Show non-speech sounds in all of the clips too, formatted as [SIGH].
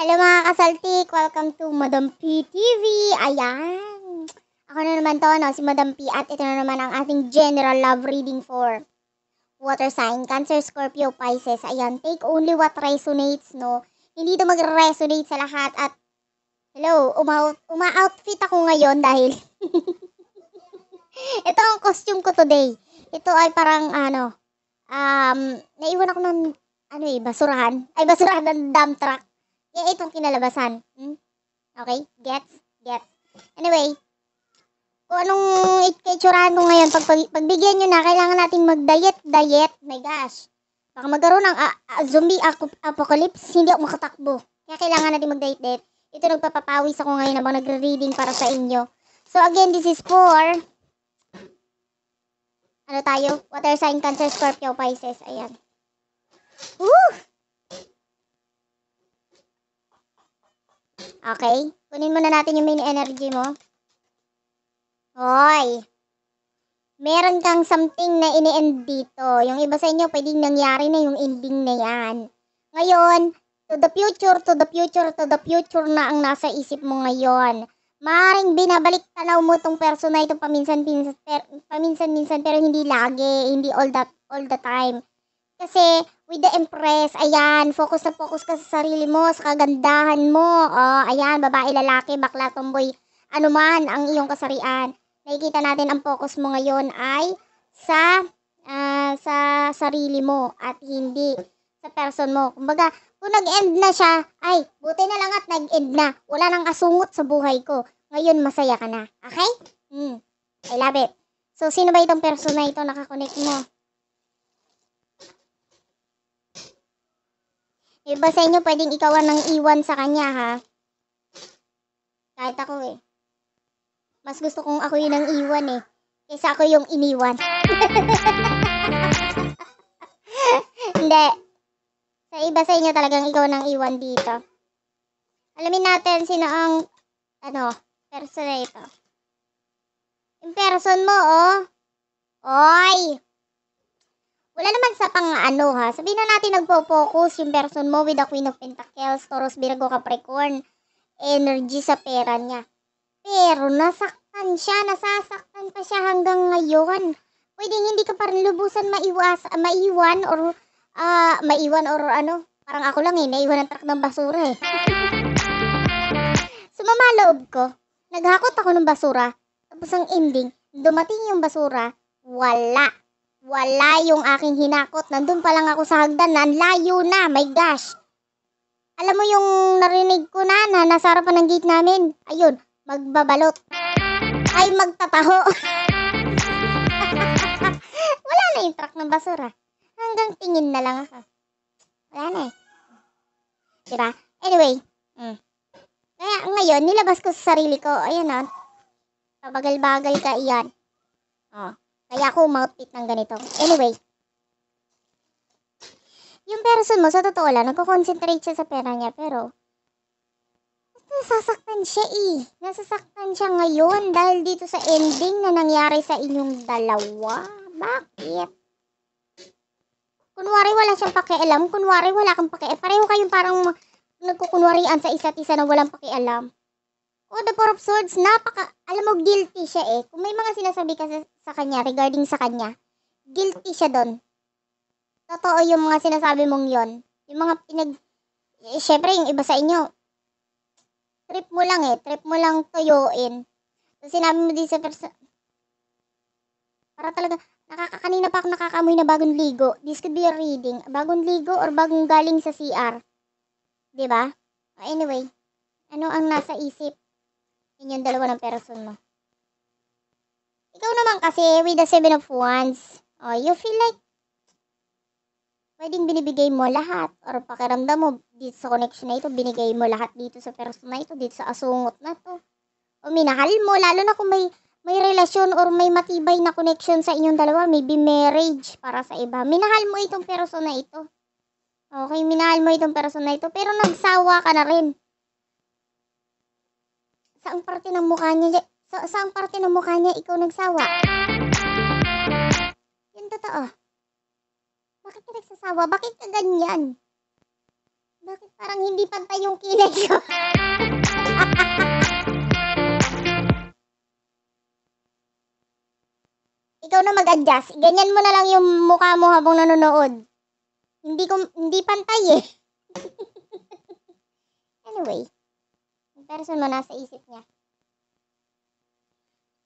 Hello mga kasaltik! Welcome to Madam P TV! Ayan! Ako na naman to, no? Si Madam P. At ito na naman ang ating general love reading for Water Sign, Cancer, Scorpio, Pisces. Ayan, take only what resonates, no? Hindi to mag-resonate sa lahat at hello, uma-outfit uma uma ako ngayon dahil [LAUGHS] ito ang costume ko today. Ito ay parang ano, um, naiwan ako ng ano eh, basurahan. Ay, basurahan ng dump truck. Kaya eh, itong kinalabasan. Hmm? Okay? Gets? Gets. Anyway, kung anong itsurahan ko ngayon, pag, pag, pagbigyan nyo na, kailangan nating mag-diet, diet. My gosh. Baka magkaroon ng uh, uh, zombie apocalypse, hindi ako makatakbo. Kaya kailangan natin mag-diet, diet. Ito nagpapapawis ako ngayon habang nagre-reading para sa inyo. So again, this is for ano tayo? Water sign, Cancer, Scorpio, Pisces. Ayan. Woo! Okay? Kunin muna natin yung main energy mo. Hoy! Meron kang something na ini-end dito. Yung iba sa inyo, pwedeng nangyari na yung ending na yan. Ngayon, to the future, to the future, to the future na ang nasa isip mo ngayon. Maring binabalik tanaw mo tong persona ito paminsan-minsan per, paminsan-minsan pero hindi lagi, hindi all that all the time. Kasi with the empress. Ayan, focus na focus ka sa sarili mo, sa kagandahan mo. Oh, ayan, babae, lalaki, bakla, tomboy, anuman ang iyong kasarian. Nakikita natin ang focus mo ngayon ay sa uh, sa sarili mo at hindi sa person mo. Kumbaga, kung nag-end na siya, ay, buti na lang at nag-end na. Wala nang kasungot sa buhay ko. Ngayon, masaya ka na. Okay? Hmm. I love it. So, sino ba itong person na ito nakakonect mo? Iba sa inyo pwedeng ikaw ang iwan sa kanya ha. Kahit ako eh. Mas gusto kong ako yung ang iwan eh. Kaysa ako yung iniwan. [LAUGHS] Hindi. Sa iba sa inyo talagang ikaw nang iwan dito. Alamin natin sino ang ano, person na ito. Yung person mo, oh. Oy! Wala naman sa pang ano ha. Sabihin na natin nagpo-focus yung person mo with the Queen of Pentacles, Taurus, Virgo, Capricorn. Energy sa pera niya. Pero nasaktan siya, nasasaktan pa siya hanggang ngayon. Pwede hindi ka parang lubusan maiwas, maiwan or uh, maiwan or ano. Parang ako lang eh, naiwan ng truck ng basura eh. [LAUGHS] Sumama loob ko. Naghakot ako ng basura. Tapos ang ending, dumating yung basura, wala. Wala yung aking hinakot. Nandun pa lang ako sa hagdan na layo na. My gosh. Alam mo yung narinig ko na na nasa harapan ng gate namin. Ayun, magbabalot. Ay, magtataho. [LAUGHS] Wala na yung truck ng basura. Hanggang tingin na lang ako. Wala na eh. Diba? Anyway. Mm. Kaya ngayon, nilabas ko sa sarili ko. Ayan o. Oh. Pabagal-bagal ka iyan. Oh. Kaya ako umutfit ng ganito. Anyway, yung person mo, sa totoo lang, nagko-concentrate siya sa pera niya, pero nasasaktan siya eh. Nasasaktan siya ngayon dahil dito sa ending na nangyari sa inyong dalawa. Bakit? Kunwari wala siyang pakialam, kunwari wala kang pakialam. Pareho kayong parang nagkukunwarian sa isa't isa na walang pakialam. Oh, the Four of Swords, napaka, alam mo, guilty siya eh. Kung may mga sinasabi ka sa, sa kanya, regarding sa kanya, guilty siya doon. Totoo yung mga sinasabi mong yon. Yung mga pinag, eh, syempre yung iba sa inyo, trip mo lang eh, trip mo lang tuyuin. So, sinabi mo din sa person, para talaga, nakakakanina pa ako nakakamoy na bagong ligo. This could be a reading. Bagong ligo or bagong galing sa CR. ba? Diba? Anyway, ano ang nasa isip? Yun yung dalawa ng person mo. Ikaw naman kasi with the seven of wands, oh, you feel like pwedeng binibigay mo lahat or pakiramdam mo dito sa connection na ito, binigay mo lahat dito sa person na ito, dito sa asungot na to. O minahal mo, lalo na kung may, may relasyon or may matibay na connection sa inyong dalawa, maybe marriage para sa iba. Minahal mo itong person na ito. Okay, minahal mo itong person na ito, pero nagsawa ka na rin. Saang parte ng mukha niya? Sa, saang parte ng mukha niya ikaw nagsawa? Yun totoo. Bakit ka nagsasawa? Bakit ka ganyan? Bakit parang hindi pantay yung kilay ko? [LAUGHS] ikaw na mag-adjust. Ganyan mo na lang yung mukha mo habang nanonood. Hindi ko hindi pantay eh. [LAUGHS] anyway person mo nasa isip niya.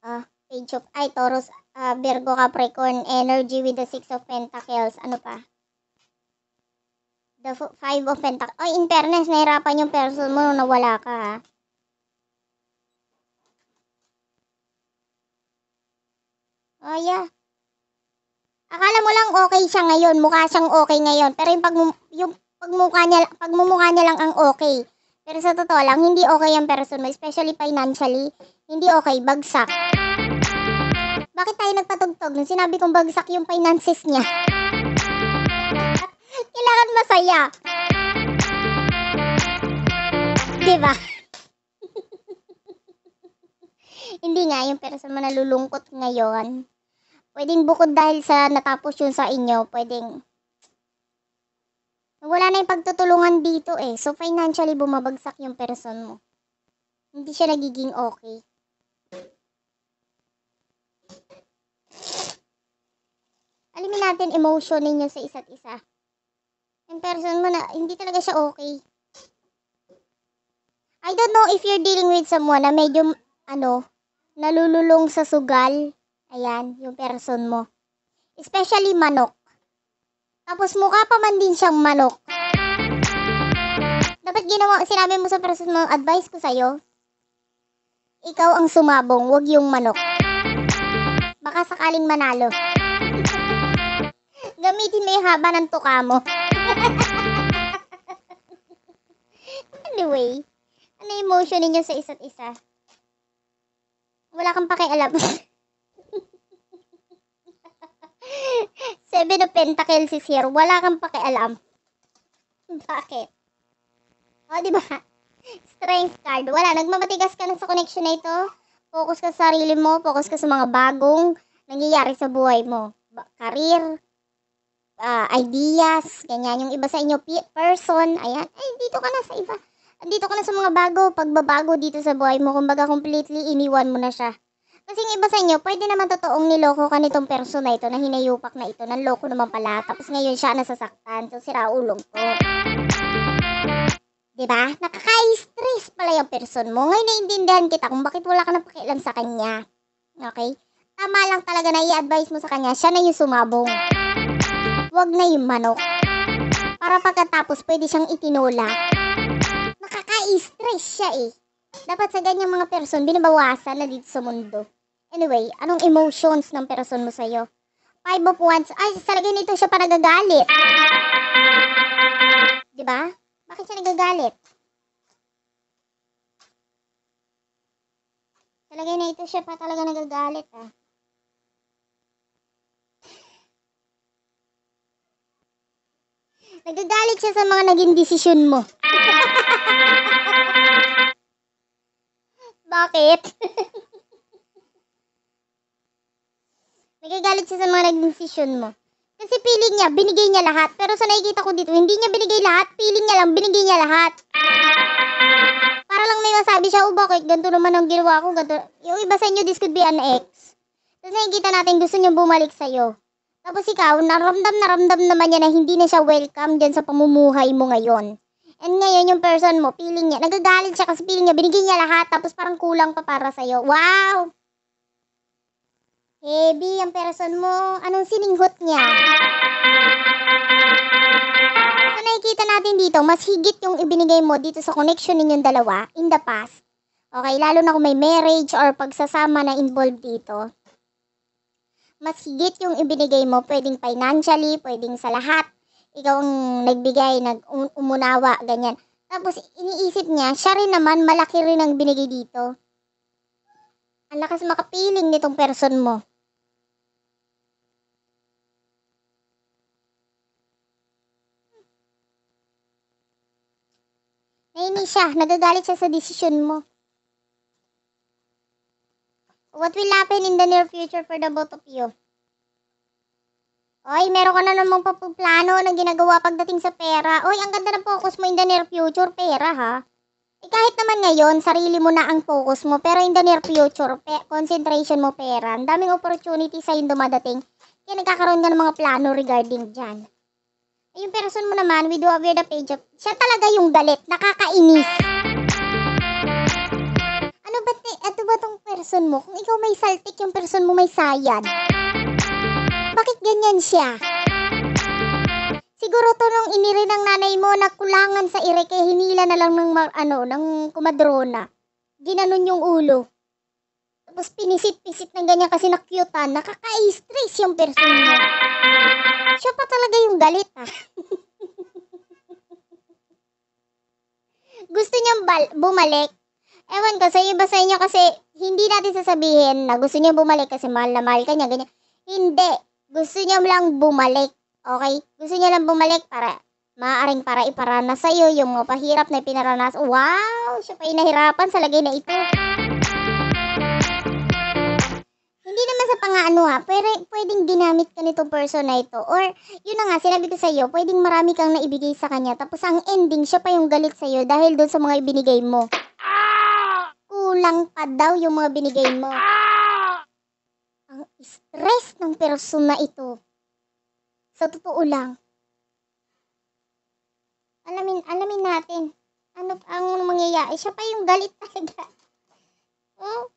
Uh, page of, I, Taurus, uh, Virgo, Capricorn, energy with the six of pentacles. Ano pa? The five of pentacles. Oh, in fairness, nahirapan yung person mo nung nawala ka, ha? Oh, yeah. Akala mo lang okay siya ngayon, mukha siyang okay ngayon, pero yung, pag, yung pagmumukha niya, pagmumukha niya lang ang okay. Pero sa totoo lang, hindi okay ang person mo, especially financially. Hindi okay, bagsak. Bakit tayo nagpatugtog nung sinabi kong bagsak yung finances niya? At [LAUGHS] kailangan masaya. Diba? [LAUGHS] hindi nga yung person mo nalulungkot ngayon. Pwedeng bukod dahil sa natapos yun sa inyo, pwedeng wala na yung pagtutulungan dito eh. So, financially bumabagsak yung person mo. Hindi siya nagiging okay. Alimin natin emotion ninyo sa isa't isa. Yung person mo na, hindi talaga siya okay. I don't know if you're dealing with someone na medyo, ano, nalululong sa sugal. Ayan, yung person mo. Especially manok. Tapos mukha pa man din siyang manok. Dapat ginawa, sinabi mo sa personal mo, advice ko sa'yo, ikaw ang sumabong, wag yung manok. Baka sakaling manalo. [LAUGHS] Gamitin mo yung haba ng tuka mo. [LAUGHS] anyway, ano emotion ninyo sa isa't isa? Wala kang pakialam. [LAUGHS] Seven of Pentacles is here. Wala kang pakialam. Bakit? O, oh, di ba? Strength card. Wala. Nagmamatigas ka na sa connection na ito. Focus ka sa sarili mo. Focus ka sa mga bagong nangyayari sa buhay mo. Career, uh, ideas, ganyan. Yung iba sa inyo, person, ayan. Ay, dito ka na sa iba. Dito ka na sa mga bago, pagbabago dito sa buhay mo. Kumbaga, completely iniwan mo na siya. Kasi yung iba sa inyo, pwede naman totoong niloko ka nitong perso na ito na hinayupak na ito ng loko naman pala. Tapos ngayon siya nasasaktan. So sira ulong ko. Diba? Nakaka-stress pala yung person mo. Ngayon naiintindihan kita kung bakit wala ka nang pakialam sa kanya. Okay? Tama lang talaga na i-advise mo sa kanya, siya na yung sumabong. Huwag na yung manok. Para pagkatapos pwede siyang itinola. Nakaka-stress siya eh. Dapat sa ganyang mga person, binabawasan na dito sa mundo. Anyway, anong emotions ng person mo sa'yo? Five of Wands. Ay, talaga lagay nito siya pa nagagalit. ba? Diba? Bakit siya nagagalit? Talaga na ito siya pa talaga nagagalit ah. [LAUGHS] Nagagalit siya sa mga naging desisyon mo. [LAUGHS] Bakit? [LAUGHS] Nagagalit siya sa mga naging decision mo. Kasi feeling niya, binigay niya lahat. Pero sa nakikita ko dito, hindi niya binigay lahat. Feeling niya lang, binigay niya lahat. Para lang may masabi siya, oh bakit, ganito naman ang ginawa ko. Ganito. Yung iba sa inyo, this could be an ex. Tapos nakikita natin, gusto niya bumalik sa'yo. Tapos ikaw, naramdam naramdam naman niya na hindi na siya welcome dyan sa pamumuhay mo ngayon. And ngayon yung person mo, feeling niya, nagagalit siya kasi feeling niya, binigay niya lahat, tapos parang kulang pa para sa'yo. Wow! Eh, B, ang person mo, anong sininghot niya? So, nakikita natin dito, mas higit yung ibinigay mo dito sa connection ninyong dalawa in the past. Okay, lalo na kung may marriage or pagsasama na involved dito. Mas higit yung ibinigay mo, pwedeng financially, pwedeng sa lahat. Ikaw ang nagbigay, nag-umunawa, um-, ganyan. Tapos iniisip niya, siya rin naman malaki rin ang binigay dito. Ang lakas makapiling nitong person mo. Nainis siya. Nagagalit siya sa decision mo. What will happen in the near future for the both of you? Oy, meron ka na namang paplano na ginagawa pagdating sa pera. Oy, ang ganda ng focus mo in the near future, pera ha. Eh, kahit naman ngayon, sarili mo na ang focus mo. Pero in the near future, pe- concentration mo pera. Ang daming opportunity sa'yo dumadating. Kaya nagkakaroon ka ng mga plano regarding dyan. Yung person mo naman, we do where the page of, siya talaga yung galit. Nakakainis. Ano ba, te, ano ba tong person mo? Kung ikaw may saltik, yung person mo may sayad. Bakit ganyan siya? Siguro to nung inire ng nanay mo, na kulangan sa ire, kaya hinila na lang ng, ano, ng kumadrona. Ginanon yung ulo. Tapos pinisit-pisit ng ganyan kasi nakyutan. Ah. Nakaka-stress yung person mo siya pa talaga yung galit ah. gusto niyang bal- bumalik. Ewan ko, sa iba sa inyo kasi hindi natin sasabihin na gusto niya bumalik kasi mahal na mahal ka niya, ganyan. Hindi. Gusto niya lang bumalik. Okay? Gusto niya lang bumalik para maaaring para iparana sa iyo yung mga pahirap na pinaranas. Wow! Siya pa inahirapan sa lagay na ito. ka pa nga ano ha, pwede, pwedeng ginamit ka nitong person na ito. Or, yun na nga, sinabi ko sa'yo, pwedeng marami kang naibigay sa kanya. Tapos ang ending, siya pa yung galit sa'yo dahil doon sa mga ibinigay mo. Kulang pa daw yung mga binigay mo. Ang stress ng person na ito. Sa totoo lang. Alamin, alamin natin. Ano ang mangyayari? Siya pa yung galit talaga. [LAUGHS] Oh,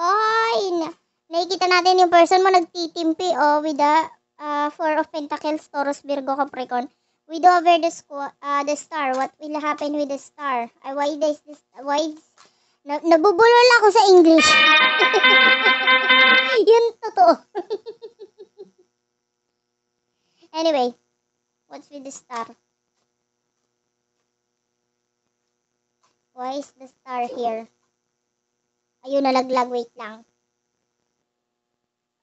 oy, na nakikita natin yung person mo nagtitimpi o oh, with the uh, Four of Pentacles, Taurus, Virgo, Capricorn. We do over the, squ- uh, the star. What will happen with the star? Uh, why this, this why na, nabubulol ako sa English. [LAUGHS] Yun, totoo. [LAUGHS] anyway, what's with the star? Why is the star here? Ayun, nalaglag. Wait lang.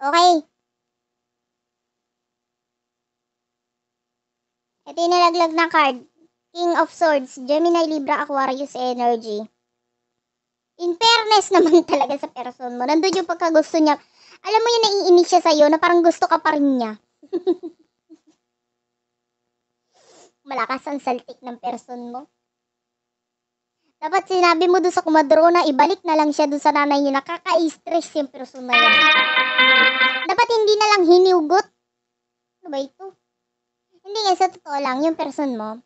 Okay. Ito yung nalaglag na card. King of Swords, Gemini, Libra, Aquarius, Energy. In fairness naman [LAUGHS] talaga sa person mo. Nandun yung pagkagusto niya. Alam mo yung naiinis siya sa'yo na parang gusto ka pa rin niya. [LAUGHS] Malakas ang saltik ng person mo. Dapat sinabi mo doon sa kumadrona, ibalik na lang siya dun sa nanay niya. Nakaka-stress yung person personal. Dapat hindi na lang hiniugot. Ano ba ito? Hindi nga, eh, sa totoo lang, yung person mo,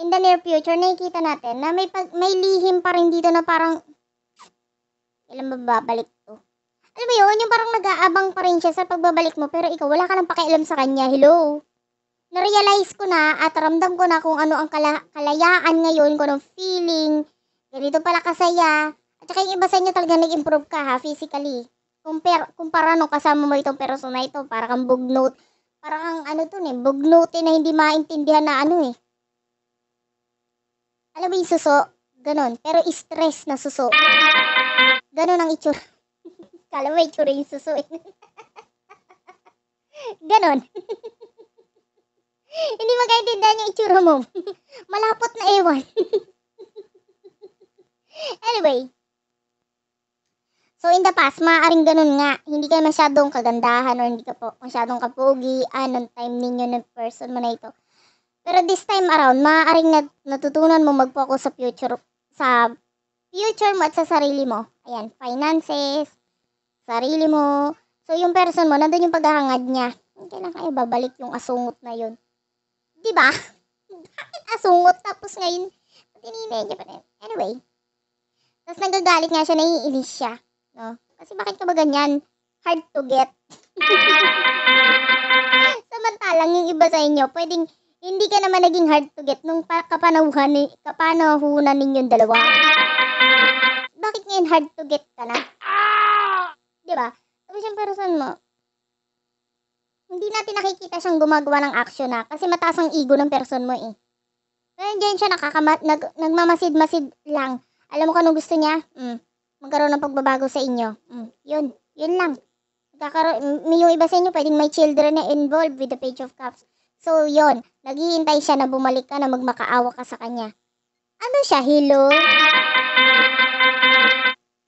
in the near future, nakikita natin na may, pag, may lihim pa rin dito na parang, kailan ba babalik to? Alam mo yun, yung parang nag-aabang pa rin siya sa pagbabalik mo, pero ikaw, wala ka nang pakialam sa kanya. Hello? Narealize ko na at ramdam ko na kung ano ang kala- kalayaan ngayon, kung anong feeling, Ganito pala kasaya. At saka yung iba sa inyo talaga nag-improve ka ha, physically. Compare, kumpara nung kasama mo itong persona ito, para kang bugnote. Para kang ano to eh, bugnote eh, na hindi maintindihan na ano eh. Alam mo yung suso? Ganon. Pero stress na suso. Ganon ang itsura. [LAUGHS] Kala mo itsura yung suso eh. [LAUGHS] Ganon. [LAUGHS] hindi magkaintindihan yung itsura mo. Malapot na ewan anyway, so in the past, maaaring ganun nga, hindi kayo masyadong kagandahan or hindi ka po masyadong kapugi, anong ah, time ninyo ng person mo na ito. Pero this time around, maaaring nat- natutunan mo mag-focus sa future, sa future mo at sa sarili mo. Ayan, finances, sarili mo. So, yung person mo, nandun yung paghahangad niya. Hindi na kayo babalik yung asungot na yun? Di ba? [LAUGHS] Bakit asungot tapos ngayon, tininay niya pa rin. Anyway, tapos nagagalit nga siya, naiinis siya. No? Kasi bakit ka ba ganyan? Hard to get. [LAUGHS] Samantalang yung iba sa inyo, pwedeng hindi ka naman naging hard to get nung pa- kapanahunan, ni- kapanahunan ninyong dalawa. Bakit ngayon hard to get ka na? Di ba? Tapos yung person mo, hindi natin nakikita siyang gumagawa ng action na kasi mataas ang ego ng person mo eh. Kaya dyan siya nakakama, nag, nagmamasid-masid lang alam mo kung anong gusto niya? Mm. Magkaroon ng pagbabago sa inyo. Mm. Yun. Yun lang. Magkakaroon, mm, yung iba sa inyo, pwedeng may children na involved with the Page of Cups. So, yon Naghihintay siya na bumalik ka na magmakaawa ka sa kanya. Ano siya? Hello?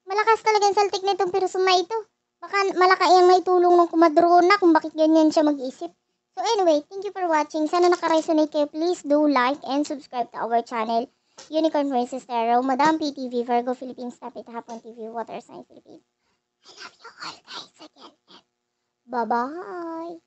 Malakas talaga yung saltik na itong pirusong na ito. Baka malaka yung may tulong ng kumadrona kung bakit ganyan siya mag-isip. So anyway, thank you for watching. Sana naka-resonate kayo. Please do like and subscribe to our channel. Unicorn Princess Tarot, Madam PTV, Virgo Philippines, Tapit Hapon TV, Water Sign Philippines. I love you all guys again. Bye-bye.